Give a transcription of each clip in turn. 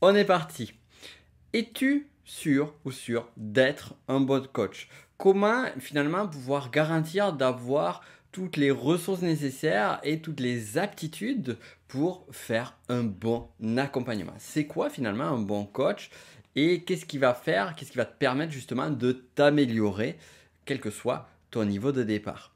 On est parti. Es-tu sûr ou sûr d'être un bon coach Comment finalement pouvoir garantir d'avoir toutes les ressources nécessaires et toutes les aptitudes pour faire un bon accompagnement. C'est quoi finalement un bon coach et qu'est-ce qui va faire, qu'est-ce qui va te permettre justement de t'améliorer, quel que soit ton niveau de départ.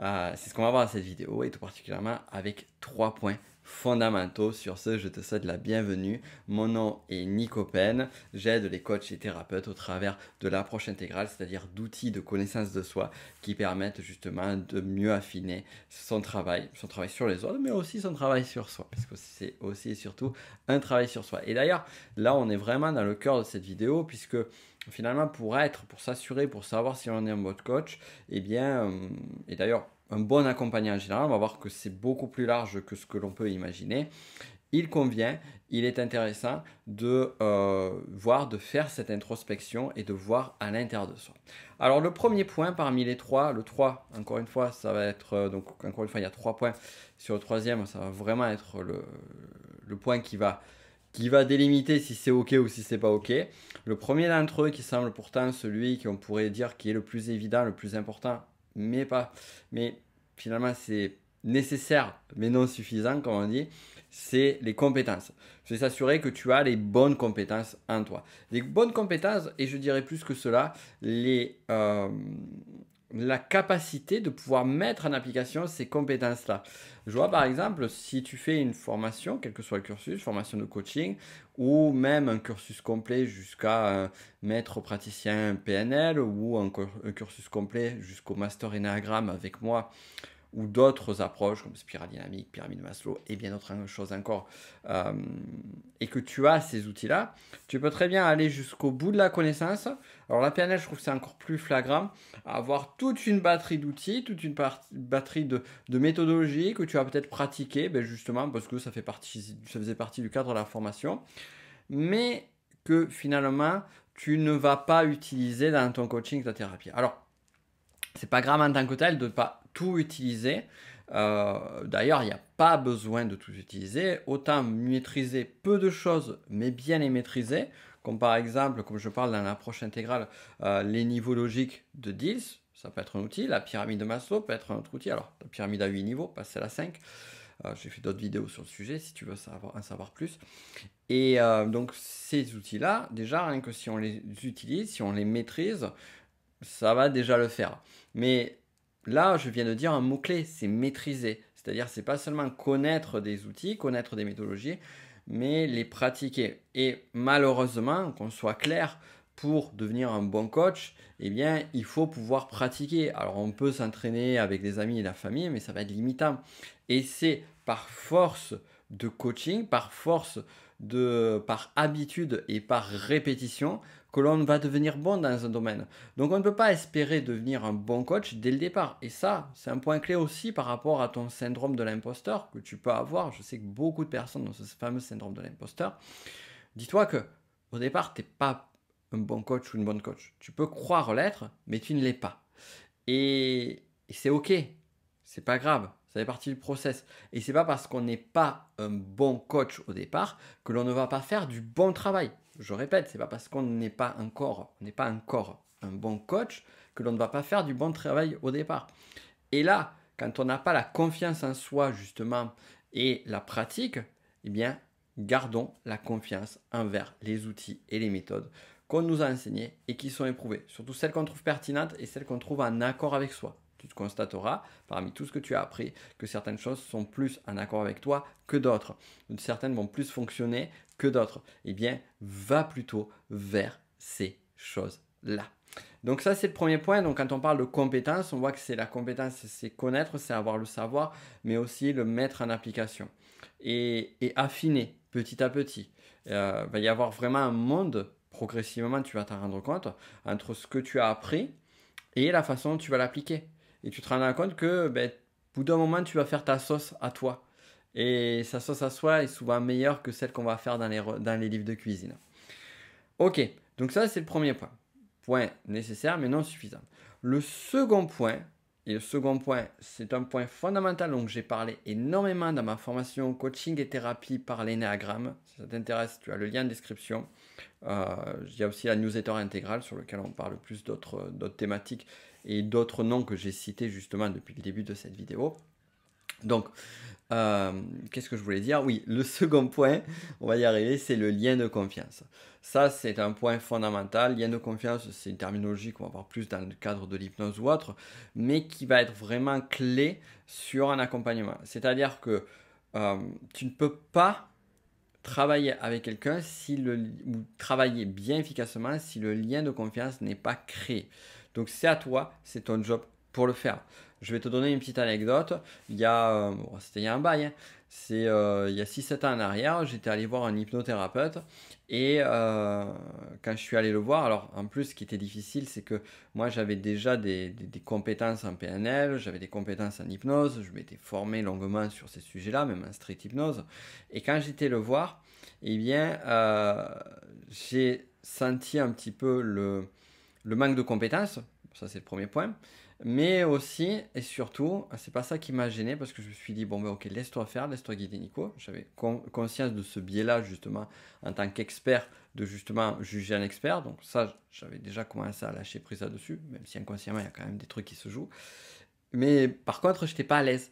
Euh, c'est ce qu'on va voir dans cette vidéo et tout particulièrement avec trois points fondamentaux. Sur ce, je te souhaite la bienvenue. Mon nom est Nico Pen. J'aide les coachs et thérapeutes au travers de l'approche intégrale, c'est-à-dire d'outils de connaissance de soi qui permettent justement de mieux affiner son travail, son travail sur les autres, mais aussi son travail sur soi, parce que c'est aussi et surtout un travail sur soi. Et d'ailleurs, là, on est vraiment dans le cœur de cette vidéo, puisque finalement, pour être, pour s'assurer, pour savoir si on est un mode coach, et eh bien, euh, et d'ailleurs, un bon accompagnement général, on va voir que c'est beaucoup plus large que ce que l'on peut imaginer. Il convient, il est intéressant de euh, voir, de faire cette introspection et de voir à l'intérieur de soi. Alors le premier point parmi les trois, le 3, encore une fois, ça va être, euh, donc encore une fois, il y a trois points. Sur le troisième, ça va vraiment être le, point qui va qui va délimiter si c'est OK ou si c'est pas OK. Le premier d'entre eux, qui semble pourtant celui qu'on pourrait dire qui est le plus évident, le plus important mais pas. Mais finalement, c'est nécessaire, mais non suffisant, comme on dit, c'est les compétences. C'est s'assurer que tu as les bonnes compétences en toi. Les bonnes compétences, et je dirais plus que cela, les, euh, la capacité de pouvoir mettre en application ces compétences-là. Je vois par exemple, si tu fais une formation, quel que soit le cursus, formation de coaching, ou même un cursus complet jusqu'à euh, maître praticien PNL, ou un, cursus complet jusqu'au master Enneagramme avec moi, ou d'autres approches comme spirale dynamique, pyramide Maslow et bien d'autres choses encore, euh, et que tu as ces outils-là, tu peux très bien aller jusqu'au bout de la connaissance. Alors la PNL, je trouve que c'est encore plus flagrant, avoir toute une batterie d'outils, toute une batterie de, de méthodologies que tu as peut-être pratiquées, ben, justement parce que ça, fait partie, ça faisait partie du cadre de la formation, mais que finalement, tu ne vas pas utiliser dans ton coaching, ta thérapie. Alors, c'est pas grave en tant que tel de ne pas tout utiliser. Euh, d'ailleurs, il n'y a pas besoin de tout utiliser. Autant maîtriser peu de choses, mais bien les maîtriser. Comme par exemple, comme je parle dans l'approche intégrale, euh, les niveaux logiques de Deals, ça peut être un outil. La pyramide de Maslow peut être un autre outil. Alors, la pyramide à 8 niveaux, passer à la 5. Euh, j'ai fait d'autres vidéos sur le sujet si tu veux savoir, en savoir plus. Et donc, ces outils-là, déjà, rien que si on les utilise, si on les maîtrise, ça va déjà le faire. Mais Là, je viens de dire un mot-clé, c'est maîtriser. C'est-à-dire, c'est pas seulement connaître des outils, connaître des méthodologies, mais les pratiquer. Et malheureusement, qu'on soit clair, pour devenir un bon coach, eh bien, il faut pouvoir pratiquer. Alors, on peut s'entraîner avec des amis et la famille, mais ça va être limitant. Et c'est par force de coaching, par force, de, par habitude et par répétition, que l'on va devenir bon dans un domaine. Donc on ne peut pas espérer devenir un bon coach dès le départ. Et ça, c'est un point clé aussi par rapport à ton syndrome de l'imposteur que tu peux avoir. Je sais que beaucoup de personnes ont ce fameux syndrome de l'imposteur. Dis-toi que au départ, tu n'es pas un bon coach ou une bonne coach. Tu peux croire l'être, mais tu ne l'es pas. Et, et c'est OK. C'est pas grave. Ça fait partie du process. Et c'est pas parce qu'on n'est pas un bon coach au départ que l'on ne va pas faire du bon travail. Je répète, c'est pas parce qu'on n'est pas encore, n'est pas encore un bon coach que l'on ne va pas faire du bon travail au départ. Et là, quand on n'a pas la confiance en soi justement et la pratique, eh bien, gardons la confiance envers les outils et les méthodes qu'on nous a enseignés et qui sont éprouvées, surtout celles qu'on trouve pertinentes et celles qu'on trouve en accord avec soi tu constateras parmi tout ce que tu as appris que certaines choses sont plus en accord avec toi que d'autres. Certaines vont plus fonctionner que d'autres. Eh bien, va plutôt vers ces choses-là. Donc ça, c'est le premier point. Donc quand on parle de compétence, on voit que c'est la compétence, c'est connaître, c'est avoir le savoir, mais aussi le mettre en application et, affiner petit à petit. il euh, va y avoir vraiment un monde, progressivement, tu vas t'en rendre compte, entre ce que tu as appris et la façon dont tu vas l'appliquer et tu te rends compte que ben, au bout d'un moment, tu vas faire ta sauce à toi. Et sa sauce à soi est souvent meilleure que celle qu'on va faire dans les, livres de cuisine. Ok, donc ça c'est le premier point. Point nécessaire mais non suffisant. Le second point, et le second point, c'est un point fondamental dont j'ai parlé énormément dans ma formation coaching et thérapie par l'ennéagramme. Si ça t'intéresse, tu as le lien en description. Euh, il y a aussi la newsletter intégrale sur laquelle on parle plus d'autres thématiques et d'autres noms que j'ai cités justement depuis le début de cette vidéo. Donc, euh, qu'est-ce que je voulais dire Oui, le second point, on va y arriver, c'est le lien de confiance. Ça, c'est un point fondamental. Lien de confiance, c'est une terminologie qu'on va voir plus dans le cadre de l'hypnose ou autre, mais qui va être vraiment clé sur un accompagnement. C'est-à-dire que euh, tu ne peux pas travailler avec quelqu'un si ou travailler bien efficacement si le lien de confiance n'est pas créé. Donc c'est à toi, c'est ton job pour le faire. Je vais te donner une petite anecdote. Il y a, euh, c'était il y a un bail, hein. c'est euh, il y a 6-7 ans en arrière, j'étais allé voir un hypnothérapeute et euh, quand je suis allé le voir, alors en plus ce qui était difficile, c'est que moi j'avais déjà des, compétences en PNL, j'avais des compétences en hypnose, je m'étais formé longuement sur ces sujets-là, même en street hypnose. Et quand j'étais le voir, eh bien, j'ai senti un petit peu le, le manque de compétences, ça c'est le premier point, mais aussi et surtout, c'est pas ça qui m'a gêné parce que je me suis dit, bon ben ok, laisse-toi faire, laisse-toi guider Nico. J'avais conscience de ce biais-là justement en tant qu'expert, de justement juger un expert. Donc ça, j'avais déjà commencé à lâcher prise là-dessus, même si inconsciemment il y a quand même des trucs qui se jouent. Mais par contre, je j'étais pas à l'aise.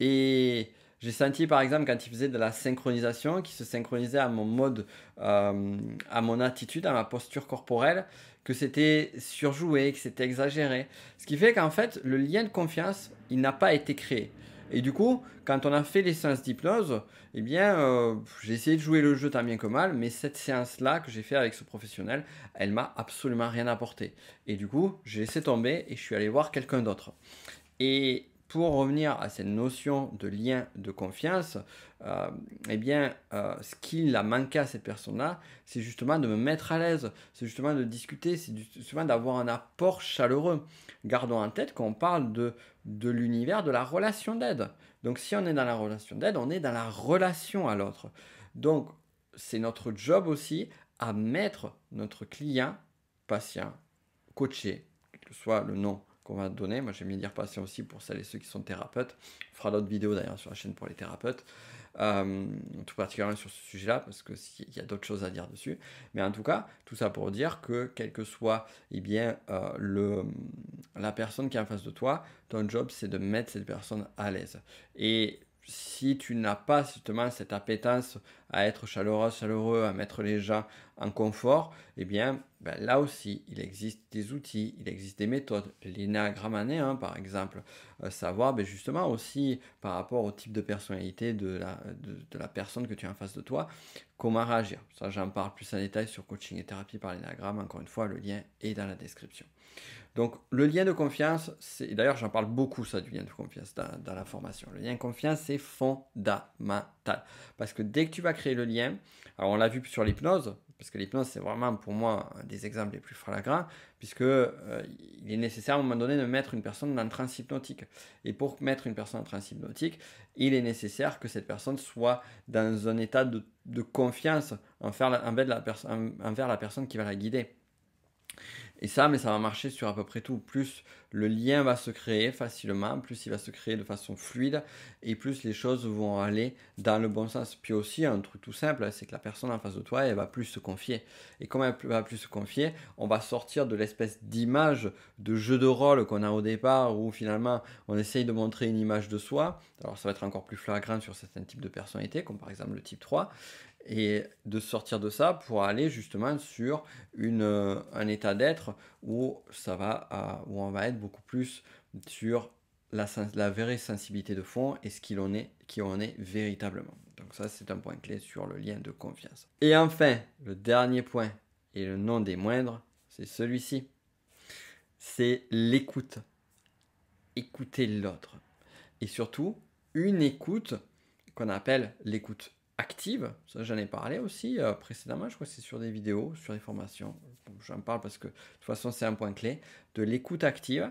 Et j'ai senti par exemple quand il faisait de la synchronisation, qui se synchronisait à mon mode, euh, à mon attitude, à ma posture corporelle, que c'était surjoué, que c'était exagéré. Ce qui fait qu'en fait, le lien de confiance, il n'a pas été créé. Et du coup, quand on a fait les séances d'hypnose, eh bien, euh, j'ai essayé de jouer le jeu tant bien que mal, mais cette séance-là que j'ai fait avec ce professionnel, elle m'a absolument rien apporté. Et du coup, j'ai laissé tomber et je suis allé voir quelqu'un d'autre. Et pour revenir à cette notion de lien de confiance, euh, eh bien, euh, ce qu'il a manqué à cette personne-là, c'est justement de me mettre à l'aise, c'est justement de discuter, c'est justement d'avoir un apport chaleureux. Gardons en tête qu'on parle de, de l'univers de la relation d'aide. Donc, si on est dans la relation d'aide, on est dans la relation à l'autre. Donc, c'est notre job aussi à mettre notre client, patient, coaché, quel que soit le nom qu'on va donner. Moi, j'aime bien dire patient aussi pour celles et ceux qui sont thérapeutes. On fera d'autres vidéos d'ailleurs sur la chaîne pour les thérapeutes, euh, tout particulièrement sur ce sujet-là, parce qu'il y a d'autres choses à dire dessus. Mais en tout cas, tout ça pour dire que, quelle que soit eh bien, euh, le, la personne qui est en face de toi, ton job, c'est de mettre cette personne à l'aise. Et si tu n'as pas justement cette appétence à être chaleureux, chaleureux, à mettre les gens en confort, eh bien ben, là aussi, il existe des outils, il existe des méthodes. L'énagramme hein, par exemple, euh, savoir ben, justement aussi par rapport au type de personnalité de la, de la personne que tu as en face de toi, comment réagir. Ça, j'en parle plus en détail sur coaching et thérapie par l'énagramme. Encore une fois, le lien est dans la description. Donc le lien de confiance, c'est d'ailleurs j'en parle beaucoup ça du lien de confiance dans, la formation. Le lien de confiance c'est fondamental parce que dès que tu vas créer le lien, alors on l'a vu sur l'hypnose parce que l'hypnose c'est vraiment pour moi des exemples les plus flagrants puisque euh, il est nécessaire à un moment donné de mettre une personne dans un trans hypnotique et pour mettre une personne en transe hypnotique, il est nécessaire que cette personne soit dans un état de, confiance envers la personne qui va la guider. Et ça, mais ça va marcher sur à peu près tout. Plus le lien va se créer facilement, plus il va se créer de façon fluide, et plus les choses vont aller dans le bon sens. Puis aussi, un truc tout simple, c'est que la personne en face de toi, elle va plus se confier. Et comme elle va plus se confier, on va sortir de l'espèce d'image de jeu de rôle qu'on a au départ, où finalement on essaye de montrer une image de soi. Alors ça va être encore plus flagrant sur certains types de personnalités, comme par exemple le type 3 et de sortir de ça pour aller justement sur une, euh, un état d'être où, ça va, où on va être beaucoup plus sur la, la vraie sensibilité de fond et ce qu'il en est, qui en est véritablement. Donc ça, c'est un point clé sur le lien de confiance. Et enfin, le dernier point, et le nom des moindres, c'est celui-ci. C'est l'écoute. Écouter l'autre. Et surtout, une écoute qu'on appelle l'écoute active, ça j'en ai parlé aussi euh, précédemment, je crois que c'est sur des vidéos, sur des formations, j'en parle parce que de toute façon c'est un point clé, de l'écoute active,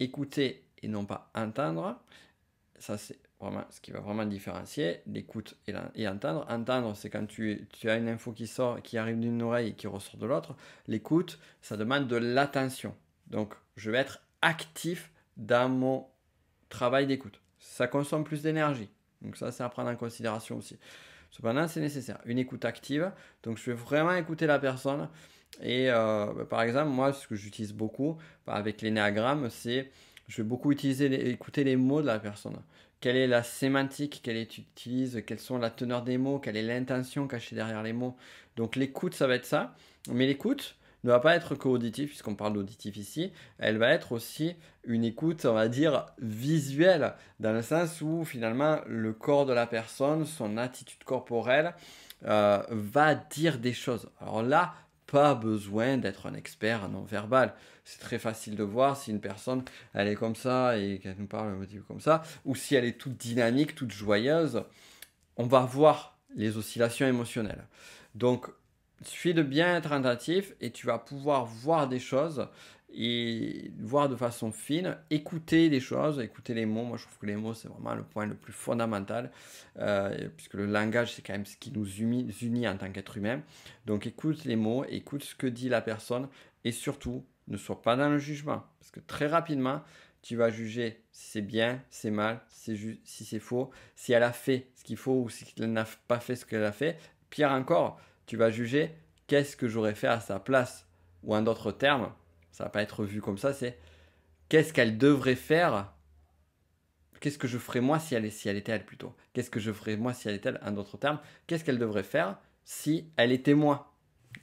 écouter et non pas entendre, ça c'est vraiment ce qui va vraiment différencier l'écoute et, et, entendre. Entendre c'est quand tu, tu, as une info qui sort, qui arrive d'une oreille et qui ressort de l'autre, l'écoute ça demande de l'attention, donc je vais être actif dans mon travail d'écoute, ça consomme plus d'énergie. Donc ça, c'est à prendre en considération aussi. Cependant, c'est nécessaire. Une écoute active. Donc, je vais vraiment écouter la personne. Et euh, ben, par exemple, moi, ce que j'utilise beaucoup ben, avec l'énéagramme, c'est je vais beaucoup utiliser écouter les mots de la personne. Quelle est la sémantique qu'elle utilise Quelles sont la teneur des mots Quelle est l'intention cachée derrière les mots Donc, l'écoute, ça va être ça. Mais l'écoute, ne va pas être qu'auditif, puisqu'on parle d'auditif ici, elle va être aussi une écoute, on va dire, visuelle, dans le sens où finalement le corps de la personne, son attitude corporelle, euh, va dire des choses. Alors là, pas besoin d'être un expert non-verbal. C'est très facile de voir si une personne, elle est comme ça et qu'elle nous parle comme ça, ou si elle est toute dynamique, toute joyeuse, on va voir les oscillations émotionnelles. Donc, il suffit de bien être attentif et tu vas pouvoir voir des choses et voir de façon fine, écouter des choses, écouter les mots. Moi, je trouve que les mots, c'est vraiment le point le plus fondamental, euh, puisque le langage, c'est quand même ce qui nous unit, en tant qu'être humain. Donc, écoute les mots, écoute ce que dit la personne, et surtout, ne sois pas dans le jugement, parce que très rapidement, tu vas juger si c'est bien, si c'est mal, si c'est faux, si elle a fait ce qu'il faut ou si elle n'a pas fait ce qu'elle a fait. Pire encore, tu vas juger qu'est-ce que j'aurais fait à sa place. Ou en d'autres termes, ça va pas être vu comme ça, c'est qu'est-ce qu'elle devrait faire Qu'est-ce que je ferais moi si elle, si elle était elle plutôt Qu'est-ce que je ferais moi si elle était elle Un autre terme, qu'est-ce qu'elle devrait faire si elle était moi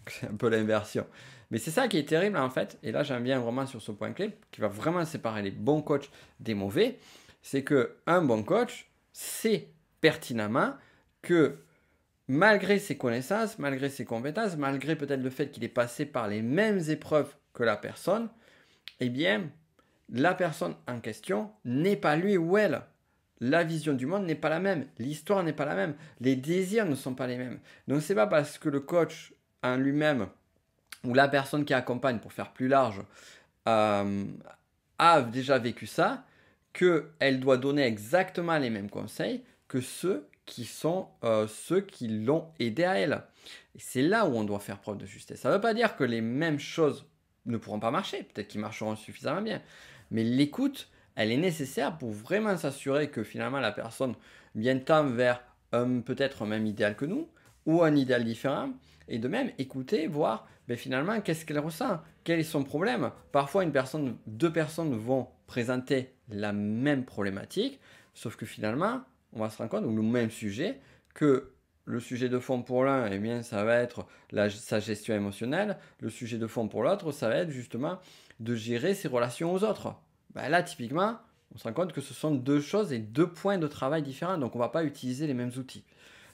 C'est un peu l'inversion. Mais c'est ça qui est terrible en fait, et là j'en bien vraiment sur ce point clé, qui va vraiment séparer les bons coachs des mauvais, c'est que un bon coach sait pertinemment que malgré ses connaissances, malgré ses compétences, malgré peut-être le fait qu'il est passé par les mêmes épreuves que la personne, eh bien, la personne en question n'est pas lui ou elle. La vision du monde n'est pas la même, l'histoire n'est pas la même, les désirs ne sont pas les mêmes. Donc c'est pas parce que le coach en lui-même ou la personne qui accompagne, pour faire plus large, euh, a déjà vécu ça, qu'elle doit donner exactement les mêmes conseils que ceux qui sont euh, ceux qui l'ont aidé à elle. Et c'est là où on doit faire preuve de justesse. Ça ne veut pas dire que les mêmes choses ne pourront pas marcher, peut-être qu'ils marcheront suffisamment bien, mais l'écoute, elle est nécessaire pour vraiment s'assurer que finalement la personne vient tant vers peut-être un même idéal que nous, ou un idéal différent, et de même écouter, voir ben, finalement qu'est-ce qu'elle ressent, quel est son problème. Parfois, une personne, deux personnes vont présenter la même problématique, sauf que finalement, on va se rendre compte, donc le même sujet, que le sujet de fond pour l'un, eh bien, ça va être sa gestion émotionnelle. Le sujet de fond pour l'autre, ça va être justement de gérer ses relations aux autres. Ben là, typiquement, on se rend compte que ce sont deux choses et deux points de travail différents, donc on ne va pas utiliser les mêmes outils.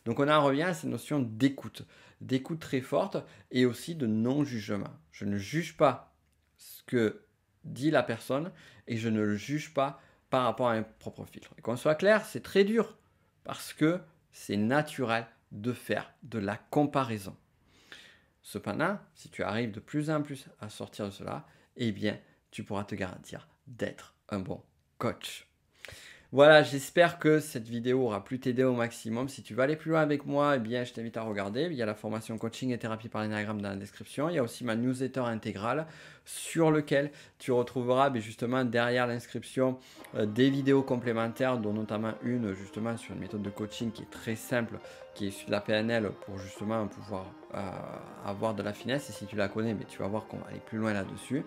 Donc on en revient à cette notion d'écoute, d'écoute très forte et aussi de non-jugement. Je ne juge pas ce que dit la personne et je ne le juge pas par rapport à un propre filtre. Et qu'on soit clair, c'est très dur parce que c'est naturel de faire de la comparaison. Cependant, si tu arrives de plus en plus à sortir de cela, eh bien, tu pourras te garantir d'être un bon coach. Voilà, j'espère que cette vidéo aura pu t'aider au maximum. Si tu veux aller plus loin avec moi, eh bien, je t'invite à regarder. Il y a la formation coaching et thérapie par l'énagramme dans la description. Il y a aussi ma newsletter intégrale sur lequel tu retrouveras mais ben, justement derrière l'inscription euh, des vidéos complémentaires, dont notamment une justement sur une méthode de coaching qui est très simple, qui est issue de la PNL pour justement pouvoir euh, avoir de la finesse et si tu la connais, mais tu vas voir qu'on va aller plus loin là-dessus.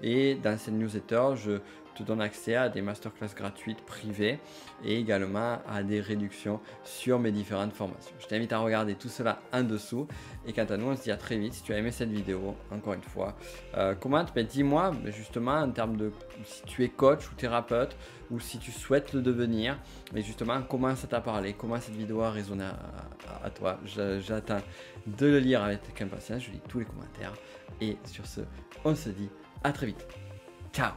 Et dans cette newsletter, je te donne accès à des masterclass gratuites privées et également à des réductions sur mes différentes formations. Je t'invite à regarder tout cela en dessous. Et quant à nous, on se dit à très vite. Si tu as aimé cette vidéo, encore une fois, euh, commente, mais ben, dis-moi ben, justement en termes de si tu es coach ou thérapeute, ou si tu souhaites le devenir. Mais justement, comment ça t'a parlé, comment cette vidéo a résonné à, toi. J'attends de le lire avec impatience, je lis tous les commentaires. Et sur ce, on se dit à très vite. Ciao